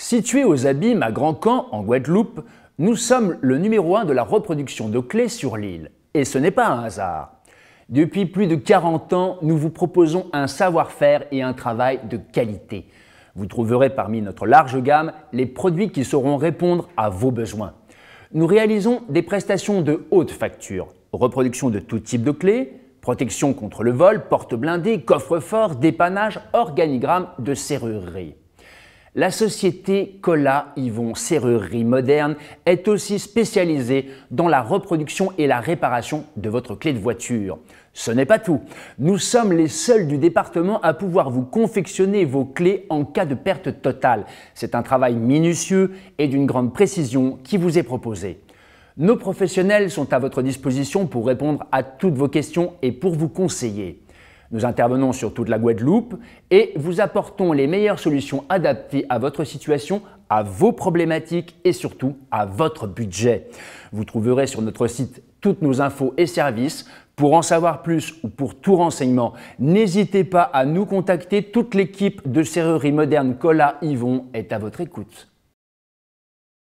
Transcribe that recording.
Situé aux abîmes à Grand Camp, en Guadeloupe, nous sommes le numéro un de la reproduction de clés sur l'île. Et ce n'est pas un hasard. Depuis plus de 40 ans, nous vous proposons un savoir-faire et un travail de qualité. Vous trouverez parmi notre large gamme les produits qui sauront répondre à vos besoins. Nous réalisons des prestations de haute facture, reproduction de tout type de clés, protection contre le vol, porte blindée, coffre-fort, dépannage, organigramme de serrurerie. La société Cola Yvon Serrurerie Moderne est aussi spécialisée dans la reproduction et la réparation de votre clé de voiture. Ce n'est pas tout. Nous sommes les seuls du département à pouvoir vous confectionner vos clés en cas de perte totale. C'est un travail minutieux et d'une grande précision qui vous est proposé. Nos professionnels sont à votre disposition pour répondre à toutes vos questions et pour vous conseiller. Nous intervenons sur toute la Guadeloupe et vous apportons les meilleures solutions adaptées à votre situation, à vos problématiques et surtout à votre budget. Vous trouverez sur notre site toutes nos infos et services. Pour en savoir plus ou pour tout renseignement, n'hésitez pas à nous contacter. Toute l'équipe de Serrerie Moderne Cola Yvon est à votre écoute.